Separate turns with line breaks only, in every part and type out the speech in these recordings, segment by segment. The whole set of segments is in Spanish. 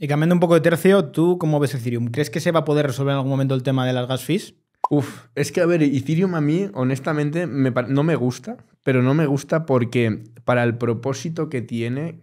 Y cambiando un poco de tercio, ¿tú cómo ves Ethereum? ¿Crees que se va a poder resolver en algún momento el tema de las gas fees? Uf, es que a ver, Ethereum a mí, honestamente, no me gusta, pero no me gusta porque para el propósito que tiene,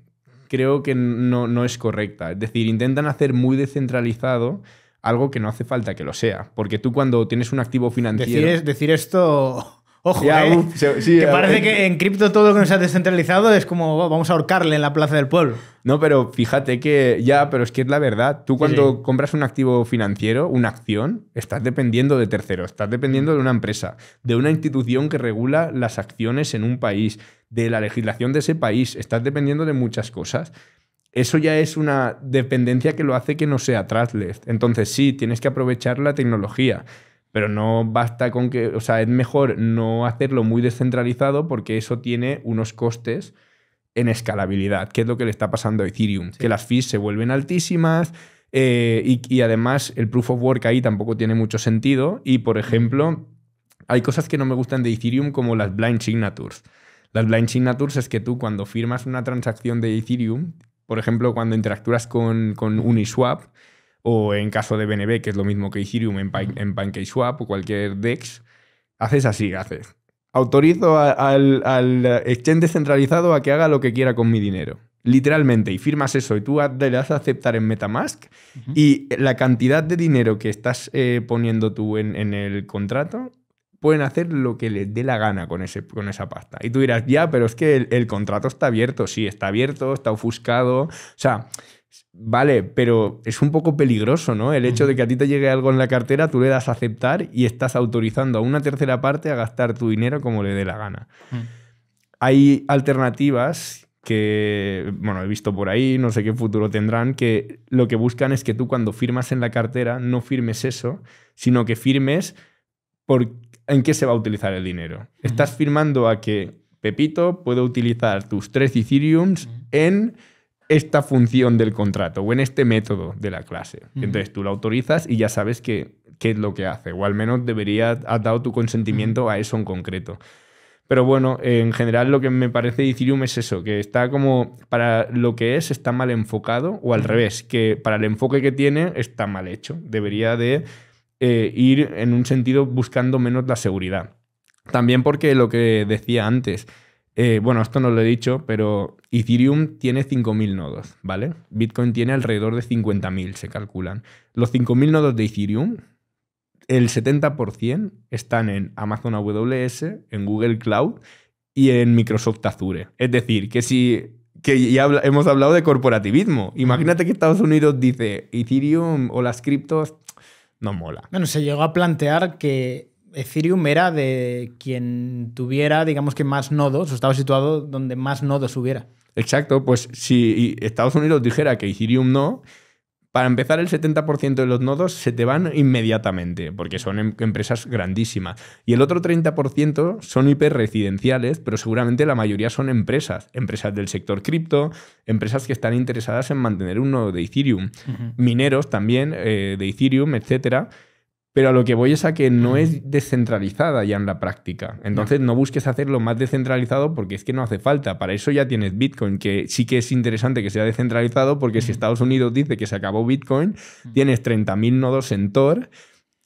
creo que no, no es correcta. Es decir, intentan hacer muy descentralizado algo que no hace falta que lo sea. Porque tú cuando tienes un activo financiero...
decir esto Ojo, eh. que parece eh. que en cripto todo lo que ha descentralizado es como oh, vamos a ahorcarle en la plaza del pueblo.
No, pero fíjate que ya, pero es que es la verdad. Tú cuando compras un activo financiero, una acción, estás dependiendo de terceros, estás dependiendo de una empresa, de una institución que regula las acciones en un país, de la legislación de ese país, estás dependiendo de muchas cosas. Eso ya es una dependencia que lo hace que no sea trustless. Entonces sí, tienes que aprovechar la tecnología pero no basta con que, o sea, es mejor no hacerlo muy descentralizado porque eso tiene unos costes en escalabilidad, que es lo que le está pasando a Ethereum, que las fees se vuelven altísimas eh, y, además el proof of work ahí tampoco tiene mucho sentido y, por ejemplo, hay cosas que no me gustan de Ethereum como las blind signatures. Las blind signatures es que tú cuando firmas una transacción de Ethereum, por ejemplo, cuando interactúas con, con Uniswap, o en caso de BNB, que es lo mismo que Ethereum en, PancakeSwap o cualquier DEX, haces así, haces. Autorizo al, al exchange descentralizado a que haga lo que quiera con mi dinero literalmente, y firmas eso, y tú le das a aceptar en Metamask, y la cantidad de dinero que estás eh, poniendo tú en, el contrato, pueden hacer lo que les dé la gana con, ese, con esa pasta. Y tú dirás, ya, pero es que el contrato está abierto, sí, está abierto, está ofuscado. O sea, Vale, pero es un poco peligroso, ¿no? El hecho de que a ti te llegue algo en la cartera, tú le das a aceptar y estás autorizando a una tercera parte a gastar tu dinero como le dé la gana. Mm. Hay alternativas que, bueno, he visto por ahí, no sé qué futuro tendrán, que lo que buscan es que tú cuando firmas en la cartera no firmes eso, sino que firmes por en qué se va a utilizar el dinero. Estás firmando a que Pepito puede utilizar tus tres Ethereums en esta función del contrato o en este método de la clase. Entonces tú la autorizas y ya sabes qué es lo que hace, o al menos debería has dado tu consentimiento a eso en concreto. Pero bueno, en general lo que me parece de Ethereum es eso, que está como para lo que es está mal enfocado o al revés, que para el enfoque que tiene está mal hecho. Debería de eh, ir en un sentido buscando menos la seguridad. También porque lo que decía antes, eh, bueno, esto no lo he dicho, pero Ethereum tiene 5.000 nodos, ¿vale? Bitcoin tiene alrededor de 50.000, se calculan. Los 5.000 nodos de Ethereum, el 70% están en Amazon AWS, en Google Cloud y en Microsoft Azure. Es decir, que si que ya hemos hablado de corporativismo. Imagínate que Estados Unidos dice Ethereum o las criptos no mola.
Bueno, se llegó a plantear que Ethereum era de quien tuviera, digamos que más nodos, o estaba situado donde más nodos hubiera.
Exacto, pues si Estados Unidos dijera que Ethereum no, para empezar el 70% de los nodos se te van inmediatamente, porque son em, empresas grandísimas. Y el otro 30% son hiperresidenciales, pero seguramente la mayoría son empresas, empresas del sector cripto, empresas que están interesadas en mantener un nodo de Ethereum, mineros también eh, de Ethereum, etcétera. Pero a lo que voy es a que no es descentralizada ya en la práctica. Entonces no busques hacerlo más descentralizado porque es que no hace falta. Para eso ya tienes Bitcoin, que sí que es interesante que sea descentralizado porque si Estados Unidos dice que se acabó Bitcoin, tienes 30.000 nodos en Tor.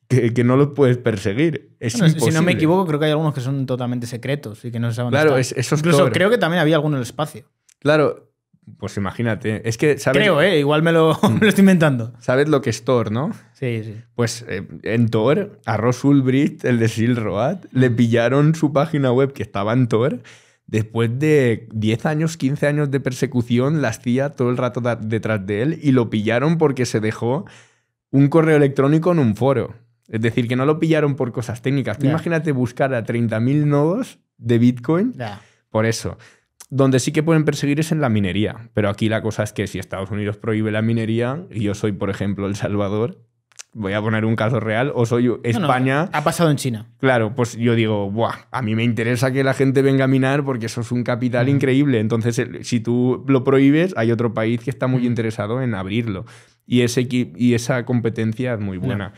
Que, no los puedes perseguir. Si no me equivoco,
creo que hay algunos que son totalmente secretos y que no se saben. Claro, eso Incluso creo que también había alguno en el espacio.
Claro, pues imagínate. Es que, Creo, ¿eh? Igual me lo, estoy inventando. ¿Sabes lo que es Thor, no? Sí, sí. Pues eh, en Thor, a Ross Ulbricht, el de Silroat, le pillaron su página web que estaba en Thor. Después de 10 años, 15 años de persecución, la hacía todo el rato detrás de él y lo pillaron porque se dejó un correo electrónico en un foro. Es decir, que no lo pillaron por cosas técnicas. Tú imagínate buscar a 30.000 nodos de Bitcoin por eso. Donde sí que pueden perseguir es en la minería, pero aquí la cosa es que si Estados Unidos prohíbe la minería y yo soy, por ejemplo, El Salvador, voy a poner un caso real, o soy España. ha pasado en China. Claro, pues yo digo, a mí me interesa que la gente venga a minar porque eso es un capital increíble. Entonces, si tú lo prohíbes, hay otro país que está muy interesado en abrirlo. Y, ese, y esa competencia es muy buena.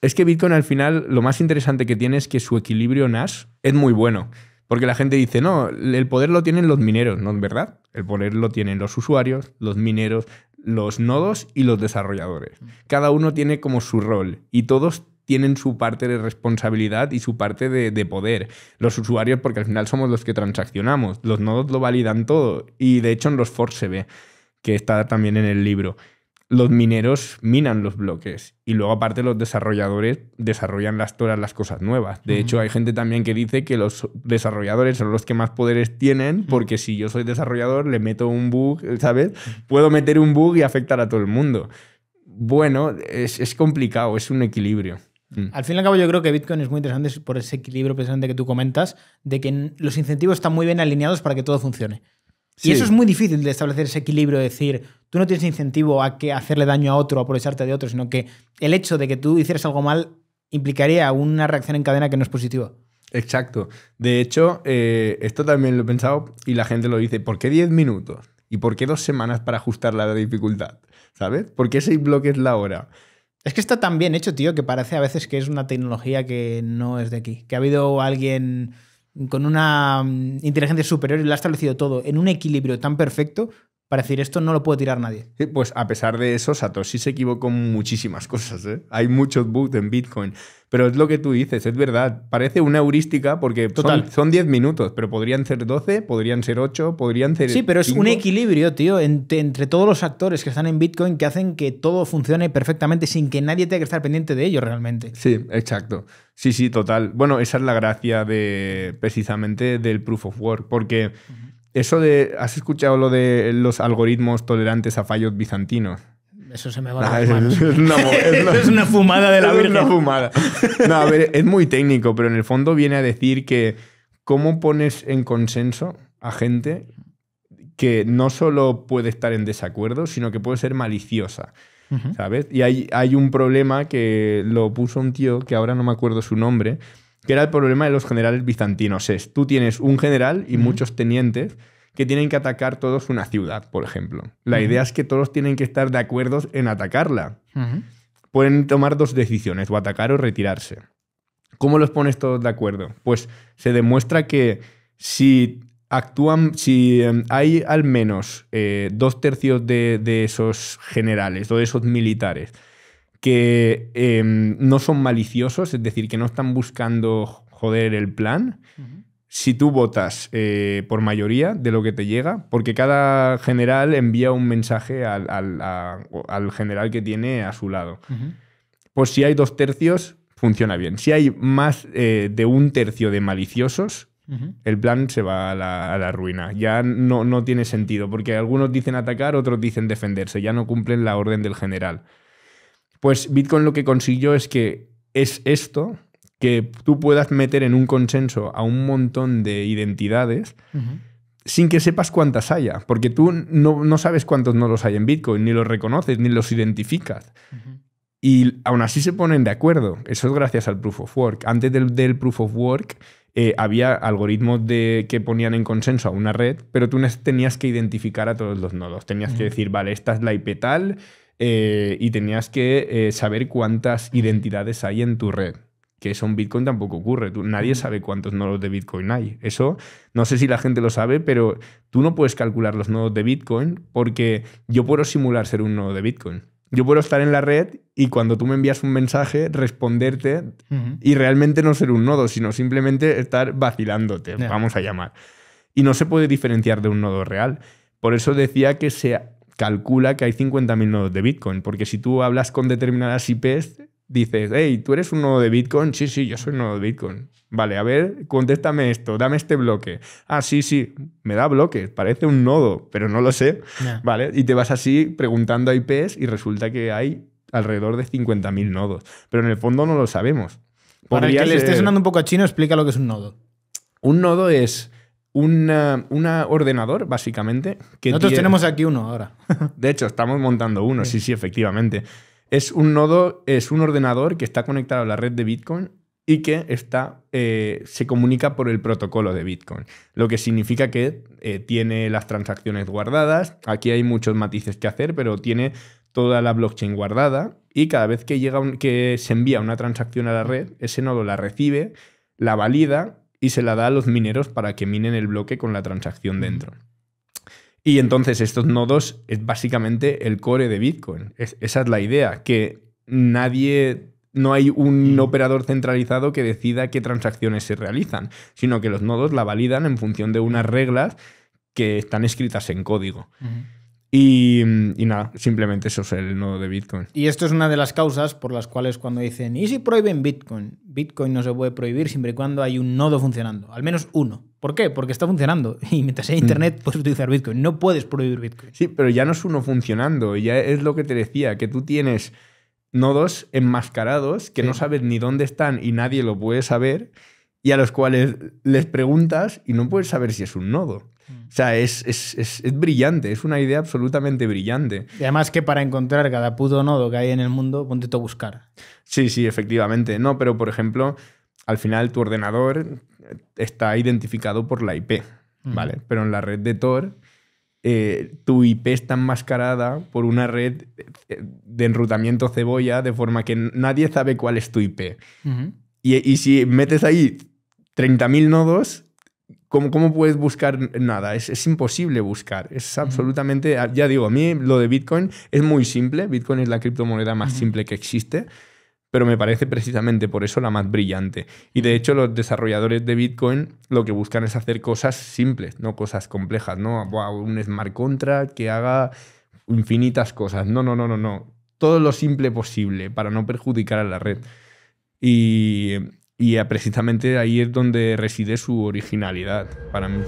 Es que Bitcoin al final lo más interesante que tiene es que su equilibrio Nash es muy bueno. Porque la gente dice, no, el poder lo tienen los mineros, ¿no es verdad? El poder lo tienen los usuarios, los mineros, los nodos y los desarrolladores. Mm. Cada uno tiene como su rol y todos tienen su parte de responsabilidad y su parte de, de, poder. Los usuarios, porque al final somos los que transaccionamos, los nodos lo validan todo y de hecho en los forks se ve, que está también en el libro los mineros minan los bloques y luego aparte los desarrolladores desarrollan las todas las cosas nuevas. De hecho, hay gente también que dice que los desarrolladores son los que más poderes tienen porque si yo soy desarrollador le meto un bug, ¿sabes? Puedo meter un bug y afectar a todo el mundo. Bueno, es, complicado, es un equilibrio. Mm. Al fin y al cabo, yo creo que Bitcoin
es muy interesante por ese equilibrio precisamente que tú comentas, de que los incentivos están muy bien alineados para que todo funcione. Y eso es muy difícil de establecer ese equilibrio, de decir, tú no tienes incentivo a que hacerle daño a otro, a aprovecharte de otro, sino que el hecho de que tú hicieras algo mal implicaría una reacción en cadena que no es positiva.
Exacto. De hecho, eh, esto también lo he pensado y la gente lo dice, ¿por qué 10 minutos? ¿Y por qué dos semanas para ajustar la dificultad? ¿Sabes? ¿Por qué seis bloques la hora? Es que está tan bien hecho, tío, que parece a veces que es una tecnología que
no es de aquí. Que ha habido alguien con una mm, inteligencia superior y lo ha establecido todo en un equilibrio tan perfecto para decir esto no lo puede tirar nadie.
Pues a pesar de eso, Satoshi se equivocó en muchísimas cosas. ¿eh? Hay muchos bugs en Bitcoin. Pero es lo que tú dices, es verdad. Parece una heurística porque Total. son 10 minutos, pero podrían ser 12, podrían ser 8, podrían ser. Sí, pero es un
equilibrio, tío, entre, todos los actores que están en Bitcoin que hacen que todo funcione perfectamente sin que nadie tenga que estar pendiente de ello realmente.
Sí, exacto. Sí, sí, total. Bueno, esa es la gracia de precisamente del proof of work, porque. Eso de, ¿has escuchado lo de los algoritmos tolerantes a fallos bizantinos? Eso se me va a es, una, fumada de la vida. Es una fumada. No, a ver, es muy técnico, pero en el fondo viene a decir que cómo pones en consenso a gente que no solo puede estar en desacuerdo, sino que puede ser maliciosa. ¿Sabes? Y hay un problema que lo puso un tío que ahora no me acuerdo su nombre, que era el problema de los generales bizantinos. Es, tú tienes un general y muchos tenientes que tienen que atacar todos una ciudad, por ejemplo. La idea es que todos tienen que estar de acuerdo en atacarla. Pueden tomar dos decisiones, o atacar o retirarse. ¿Cómo los pones todos de acuerdo? Pues se demuestra que si actúan, si em, hay al menos eh, dos tercios de, de, esos generales o de esos militares que em, no son maliciosos, es decir, que no están buscando joder el plan. Si tú votas eh, por mayoría de lo que te llega, porque cada general envía un mensaje al, general que tiene a su lado. Pues si hay dos tercios, funciona bien. Si hay más eh, de un tercio de maliciosos, el plan se va a la, ruina. Ya no, no, tiene sentido, porque algunos dicen atacar, otros dicen defenderse, ya no cumplen la orden del general. Pues Bitcoin lo que consiguió es que es esto que tú puedas meter en un consenso a un montón de identidades sin que sepas cuántas haya, porque tú no, sabes cuántos nodos hay en Bitcoin, ni los reconoces, ni los identificas. Y aún así se ponen de acuerdo. Eso es gracias al proof of work. Antes del, proof of work eh, había algoritmos de, que ponían en consenso a una red, pero tú tenías que identificar a todos los nodos. Tenías que decir, vale, esta es la IP tal, eh, y tenías que eh, saber cuántas identidades hay en tu red. Que eso en Bitcoin tampoco ocurre. nadie sabe cuántos nodos de Bitcoin hay. Eso no sé si la gente lo sabe, pero tú no puedes calcular los nodos de Bitcoin porque yo puedo simular ser un nodo de Bitcoin. Yo puedo estar en la red y cuando tú me envías un mensaje, responderte y realmente no ser un nodo, sino simplemente estar vacilándote, vamos a llamar. Y no se puede diferenciar de un nodo real. Por eso decía que se calcula que hay 50.000 nodos de Bitcoin, porque si tú hablas con determinadas IPs, dices, hey, ¿tú eres un nodo de Bitcoin? Sí, sí, yo soy un nodo de Bitcoin. Vale, a ver, contéstame esto, dame este bloque. Ah, sí, sí, me da bloques, parece un nodo, pero no lo sé. Vale, y te vas así preguntando a IPs y resulta que hay alrededor de 50.000 nodos, pero en el fondo no lo sabemos. Para el que le esté sonando
un poco a chino, explica lo que es un nodo.
Un nodo es un ordenador, básicamente. Que Nosotros tenemos aquí uno ahora. de hecho, estamos montando uno, sí. sí, efectivamente. Es un nodo, es un ordenador que está conectado a la red de Bitcoin y que está, eh, se comunica por el protocolo de Bitcoin, lo que significa que eh, tiene las transacciones guardadas. Aquí hay muchos matices que hacer, pero tiene toda la blockchain guardada y cada vez que, llega un, que se envía una transacción a la red, ese nodo la recibe, la valida y se la da a los mineros para que minen el bloque con la transacción dentro. Y entonces estos nodos es básicamente el core de Bitcoin. esa es la idea, que nadie, no hay un operador centralizado que decida qué transacciones se realizan, sino que los nodos la validan en función de unas reglas que están escritas en código. Y, nada, simplemente eso es el nodo de Bitcoin.
Y esto es una de las causas por las cuales cuando dicen, ¿y si prohíben Bitcoin? Bitcoin no se puede prohibir siempre y cuando hay un nodo funcionando, al menos uno. ¿Por qué? Porque está funcionando y mientras hay mm. internet
puedes utilizar Bitcoin, no puedes prohibir Bitcoin. Sí, pero ya no es uno funcionando, ya es lo que te decía, que tú tienes nodos enmascarados que no sabes ni dónde están y nadie lo puede saber y a los cuales les preguntas y no puedes saber si es un nodo. Mm. O sea, es, brillante, es una idea absolutamente brillante.
Y además que para encontrar cada
puto nodo que hay en el mundo, ponte a buscar. Sí, sí, efectivamente. No, pero por ejemplo, al final tu ordenador está identificado por la IP, mm. ¿vale? Pero en la red de Tor, eh, tu IP está enmascarada por una red de enrutamiento cebolla, de forma que nadie sabe cuál es tu IP. y, y si metes ahí 30.000 nodos, ¿cómo, ¿cómo, puedes buscar nada? Es, imposible buscar. Es absolutamente, ah, ya digo, a mí lo de Bitcoin es muy simple. Bitcoin es la criptomoneda más simple que existe, pero me parece precisamente por eso la más brillante. Y de hecho los desarrolladores de Bitcoin lo que buscan es hacer cosas simples, no cosas complejas, ¿no? Wow, un smart contract que haga infinitas cosas. No, no, no, no, no. Todo lo simple posible para no perjudicar a la red. Y y eh, precisamente ahí es donde reside su originalidad para mí.